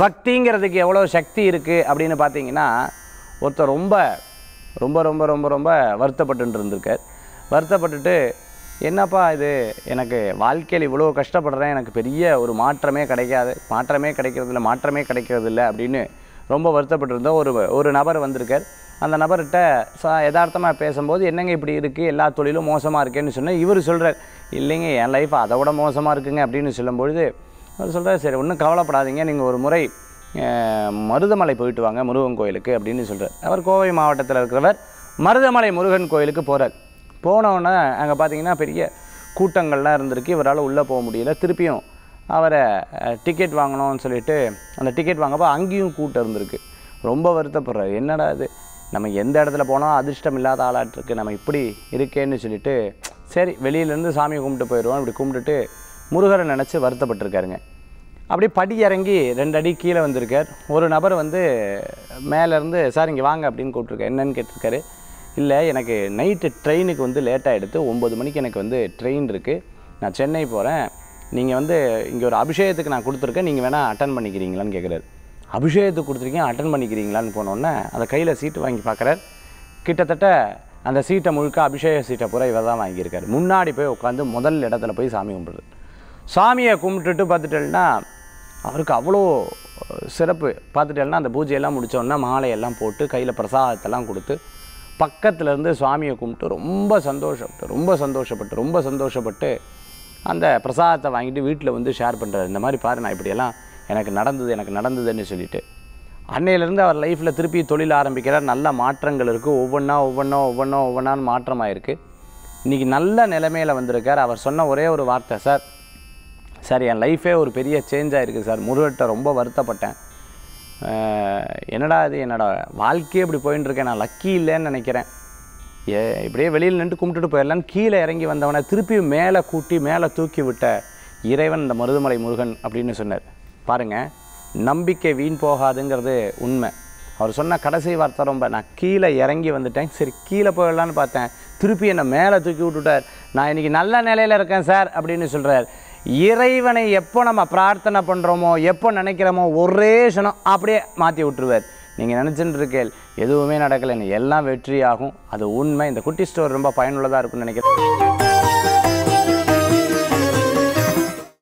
பக்திங்கிறதுக்கு எவ்வளோ சக்தி இருக்குது அப்படின்னு பார்த்தீங்கன்னா ஒருத்தர் ரொம்ப ரொம்ப ரொம்ப ரொம்ப ரொம்ப வருத்தப்பட்டு இருந்திருக்கார் வருத்தப்பட்டுட்டு என்னப்பா இது எனக்கு வாழ்க்கையில் இவ்வளோ கஷ்டப்படுறேன் எனக்கு பெரிய ஒரு மாற்றமே கிடைக்காது மாற்றமே கிடைக்கிறதில்ல மாற்றமே இல்லை அப்படின்னு ரொம்ப வருத்தப்பட்டு இருந்தோம் ஒரு ஒரு நபர் வந்திருக்கார் அந்த நபர்கிட்ட ச யதார்த்தமாக பேசும்போது என்னங்க இப்படி இருக்குது எல்லா தொழிலும் மோசமாக இருக்கேன்னு சொன்னால் இவர் சொல்கிறார் இல்லைங்க என் லைஃப் அதை விட மோசமாக இருக்குங்க அப்படின்னு சொல்லும்பொழுது அவர் சொல்கிறார் சரி ஒன்றும் கவலைப்படாதீங்க நீங்கள் ஒரு முறை மருதமலை போயிட்டு வாங்க முருகன் கோயிலுக்கு அப்படின்னு சொல்கிறார் அவர் கோவை மாவட்டத்தில் இருக்கிறவர் மருதமலை முருகன் கோயிலுக்கு போகிறார் போனவுடனே அங்கே பார்த்தீங்கன்னா பெரிய கூட்டங்கள்லாம் இருந்திருக்கு இவரால் உள்ளே போக முடியல திருப்பியும் அவரை டிக்கெட் வாங்கணும்னு சொல்லிட்டு அந்த டிக்கெட் வாங்கப்போ அங்கேயும் கூட்டம் இருந்திருக்கு ரொம்ப வருத்தப்படுறாரு என்னடா இது நம்ம எந்த இடத்துல போனால் அதிர்ஷ்டம் இல்லாத ஆளாட்டிருக்கு நம்ம இப்படி இருக்கேன்னு சொல்லிவிட்டு சரி வெளியிலேருந்து சாமியை கும்பிட்டு போயிடுவோம் இப்படி கும்பிட்டுட்டு முருகரை நினச்சி வருத்தப்பட்டிருக்காருங்க அப்படியே படி இறங்கி ரெண்டு அடி கீழே வந்திருக்கார் ஒரு நபர் வந்து மேலேருந்து சார் இங்கே வாங்க அப்படின்னு கூப்பிட்ருக்காரு என்னன்னு கேட்டிருக்காரு இல்லை எனக்கு நைட்டு ட்ரெயினுக்கு வந்து லேட்டாக எடுத்து ஒம்பது மணிக்கு எனக்கு வந்து ட்ரெயின் இருக்குது நான் சென்னை போகிறேன் நீங்கள் வந்து இங்கே ஒரு அபிஷேகத்துக்கு நான் கொடுத்துருக்கேன் நீங்கள் வேணால் அட்டன் பண்ணிக்கிறீங்களான்னு கேட்குறாரு அபிஷேகத்துக்கு கொடுத்துருக்கீங்க அட்டன் பண்ணிக்கிறீங்களான்னு போனோடனே அதை கையில் சீட்டு வாங்கி பார்க்குறார் கிட்டத்தட்ட அந்த சீட்டை முழுக்க அபிஷேக சீட்டை பூரா இவர் தான் வாங்கியிருக்காரு முன்னாடி போய் உட்காந்து முதல் இடத்துல போய் சாமி கும்பிடுறது சாமியை கும்பிட்டுட்டு பார்த்துட்டேன்னா அவருக்கு அவ்வளோ சிறப்பு பார்த்துட்டேன்னா அந்த பூஜையெல்லாம் முடித்தோன்னா மாலையெல்லாம் போட்டு கையில் பிரசாதத்தெல்லாம் கொடுத்து பக்கத்துலேருந்து சுவாமியை கும்பிட்டு ரொம்ப சந்தோஷப்பட்டு ரொம்ப சந்தோஷப்பட்டு ரொம்ப சந்தோஷப்பட்டு அந்த பிரசாதத்தை வாங்கிட்டு வீட்டில் வந்து ஷேர் பண்ணுறாரு இந்த மாதிரி பாரு நான் இப்படியெல்லாம் எனக்கு நடந்தது எனக்கு நடந்ததுன்னு சொல்லிட்டு அன்னையிலேருந்து அவர் லைஃப்பில் திருப்பி தொழில் ஆரம்பிக்கிறார் நல்ல மாற்றங்கள் இருக்குது ஒவ்வொன்றா ஒவ்வொன்றா ஒவ்வொன்றா ஒவ்வொன்றான்னு மாற்றமாக இருக்குது இன்றைக்கி நல்ல நிலைமையில் வந்திருக்கார் அவர் சொன்ன ஒரே ஒரு வார்த்தை சார் சார் என் லைஃபே ஒரு பெரிய சேஞ்ச் ஆகிருக்கு சார் முருகட்ட ரொம்ப வருத்தப்பட்டேன் என்னடா இது என்னோடய வாழ்க்கையே இப்படி போயின்ட்டுருக்கேன் நான் லக்கி இல்லைன்னு நினைக்கிறேன் ஏ இப்படியே வெளியில் நின்று கும்பிட்டுட்டு போயிடலான்னு கீழே இறங்கி வந்தவனை திருப்பி மேலே கூட்டி மேலே தூக்கி விட்ட இறைவன் இந்த மருதுமலை முருகன் அப்படின்னு சொன்னார் பாருங்கள் நம்பிக்கை வீண் போகாதுங்கிறது உண்மை அவர் சொன்ன கடைசி வார்த்தை ரொம்ப நான் கீழே இறங்கி வந்துட்டேன் சரி கீழே போயிடலான்னு பார்த்தேன் திருப்பி என்னை மேலே தூக்கி விட்டுட்டார் நான் இன்றைக்கி நல்ல நிலையில் இருக்கேன் சார் அப்படின்னு சொல்கிறார் இறைவனை எப்போ நம்ம பிரார்த்தனை பண்ணுறோமோ எப்போ நினைக்கிறோமோ ஒரே சனம் அப்படியே மாற்றி விட்டுருவார் நீங்கள் நினச்சிட்டு இருக்கேன் எதுவுமே நடக்கலைன்னு எல்லாம் வெற்றியாகும் அது உண்மை இந்த குட்டி ஸ்டோர் ரொம்ப பயனுள்ளதாக இருக்கும்னு நினைக்கிறேன்